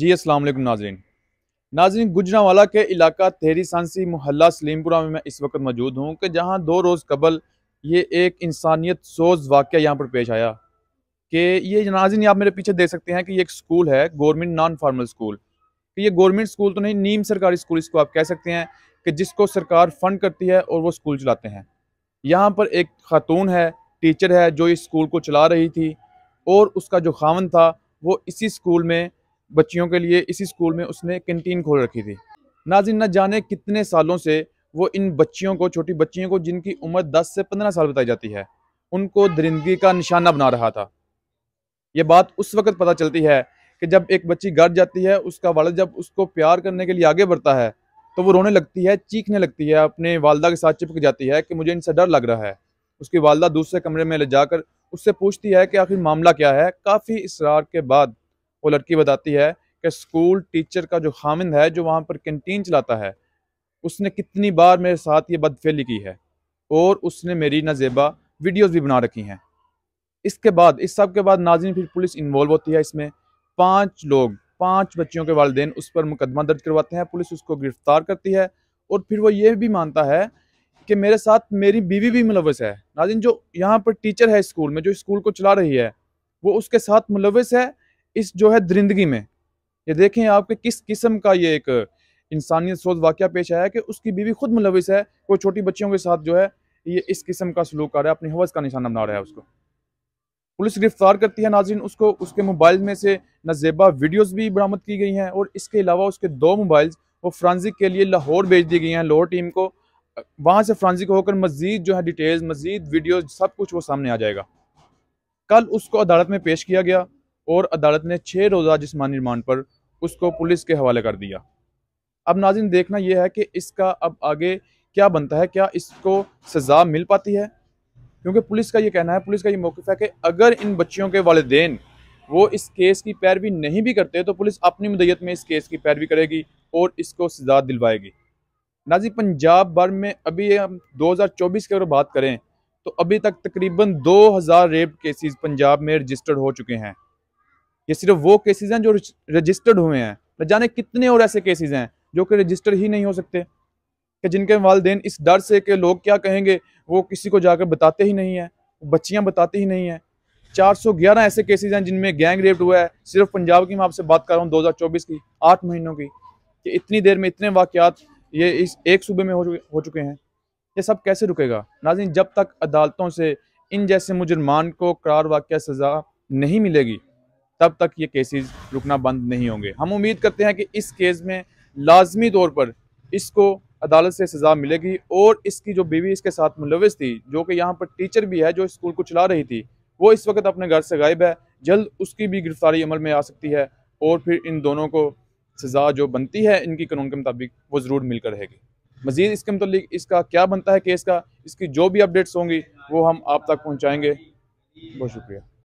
جی السلام علیکم ناظرین ناظرین گجراں والا کے علاقہ تھیری سانسی محلہ سلیم پورہ میں میں اس وقت موجود ہوں کہ جہاں دو روز قبل یہ ایک انسانیت سوز واقعہ یہاں پر پیش آیا کہ یہ ناظرین آپ میرے پیچھے دے سکتے ہیں کہ یہ ایک سکول ہے گورنمنٹ نان فارمل سکول کہ یہ گورنمنٹ سکول تو نہیں نیم سرکاری سکول اس کو آپ کہہ سکتے ہیں کہ جس کو سرکار فنڈ کرتی ہے اور وہ سکول چلاتے ہیں یہاں پر ایک خاتون ہے ٹیچر ہے جو اس سکول کو چلا رہی تھی اور اس کا جو خاون تھا وہ اسی سکول میں بچیوں کے لیے اسی اسکول میں اس نے کینٹین کھول رکھی تھی ناظرین نہ جانے کتنے سالوں سے وہ ان بچیوں کو چھوٹی بچیوں کو جن کی عمر دس سے پندرہ سال بتائی جاتی ہے ان کو درندگی کا نشانہ بنا رہا تھا یہ بات اس وقت پتا چلتی ہے کہ جب ایک بچی گر جاتی ہے اس کا والد جب اس کو پیار کرنے کے لیے آگے بڑھتا ہے تو وہ رونے لگتی ہے چیخنے لگتی ہے اپنے والدہ کے ساتھ چپک جاتی ہے کہ مجھے ان سے ڈر لگ رہا ہے اس کی والدہ دوسرے کمرے میں لے جا کر اس سے پوچھتی ہے کہ آخر معاملہ کیا ہے کافی اصرار کے بعد وہ لڑکی بتاتی ہے کہ اسکول ٹیچر کا جو خامند ہے جو وہاں پر کینٹین چلاتا ہے اس نے کتنی بار میرے ساتھ یہ بدفعلی کی ہے اور اس نے میری نذیبا ویڈیوز بھی بنا رکھی ہیں اس کے بعد اس سب کے بعد ناظرین پھر پولیس انوالو ہوتی ہے اس میں پانچ لوگ پانچ بچیوں کے والدین اس پر مقدمہ درج کرواتے ہیں پولیس اس کو گرفتار کرتی ہے اور پھر وہ یہ بھی مانتا ہے کہ میرے ساتھ میری بیوی بھی ملوث ہے ناظرین جو یہاں پر ٹیچر ہے اسکول میں جو اسکول کو چلا رہی ہے وہ اس کے ساتھ ملوث ہے اس جو ہے درندگی میں یہ دیکھیں آپ کے کس قسم کا یہ ایک انسانیت سوز واقعہ پیش آیا ہے کہ اس کی بیوی خود ملوث ہے وہ چھوٹی بچیوں کے ساتھ جو ہے یہ اس قسم کا سلوک کر رہا ہے اپنی حوض کا نشانہ بنا رہا ہے اس کو پولیس گرفتار کرتی ہے ناظرین اس کو اس کے موبائل میں سے نزیبہ ویڈیوز بھی برامت کی گئی ہیں اور اس کے علاوہ اس کے دو موبائلز وہ فرانزک کے لیے لاہور بھیج دی گئی ہیں لاہور ٹیم کو وہاں سے فرانزک ہو کر مزید جو ہے ڈیٹیلز مزید ویڈیوز سب کچھ وہ سامنے آ جائے گا کل اس کو عدالت میں پیش کیا گیا اور عدالت نے چھ روزہ جسمانی رمان پر اس کو پولیس کے حوالے کر دیا اب ناظرین دیکھنا یہ ہے کہ اس کا اب آگے کیا بنتا ہے کیا اس کو سزا مل پاتی ہے کیونکہ پولیس کا یہ کہنا ہے پولیس کا یہ موقف ہے کہ اگر ان بچیوں کے والدین وہ اس کیس کی پیروی نہیں بھی کرتے تو پولیس اپنی مدیت میں اس کیس کی پیروی کرے گی اور اس کو سزا دلوائے گی نازی پنجاب بھر میں ابھی ہم دو ہزار چوبیس کی اگر بات کریں تو ابھی تک تقریباً دو ہزار ریپ کیسز پنجاب میں رجسٹرڈ ہو چکے ہیں یہ صرف وہ کیسز ہیں جو رجسٹرڈ ہوئے ہیں نہ جانے کتنے اور ایسے کیسز ہیں جو کہ رجسٹر ہی نہیں ہو سکتے کہ جن کے والدین اس ڈر سے کہ لوگ کیا کہیں گے وہ کسی کو جا کر بتاتے ہی نہیں ہیں بچیاں بتاتے ہی نہیں ہیں چار سو گیارہ ایسے کیسز ہیں جن میں گینگ ریپ ہوا ہے صرف پنجاب کی میں آپ سے بات کر رہا ہوں دو ہزار چوبیس کی آٹھ مہینوں کی کہ اتنی دیر میں اتنے واقعات یہ اس ایک صوبے میں ہو چکے ہیں یہ سب کیسے رکے گا ناظرین جب تک عدالتوں سے ان جیسے مجرمان کو قرار واقعہ سزا نہیں ملے گی تب تک یہ کیسز رکنا بند نہیں ہوں گے ہم امید کرتے ہیں کہ اس کیس میں لازمی طور پر اس کو عدالت سے سزا ملے گی اور اس کی جو بیوی اس کے ساتھ ملوث تھی جو کہ یہاں پر ٹیچر بھی ہے جو اسکول کو چلا رہی تھی وہ اس وقت اپنے گھر سے غائب ہے جلد اس کی بھی گرفتاری عمل میں آ سکتی ہے اور پھر ان دونوں کو سزا جو بنتی ہے ان کی قانون کے مطابق وہ ضرور مل کر رہے گی مزید اس کے متعلق اس کا کیا بنتا ہے کیس کا اس کی جو بھی اپڈیٹس ہوں گی وہ ہم آپ تک پہنچائیں گے بہت شکریہ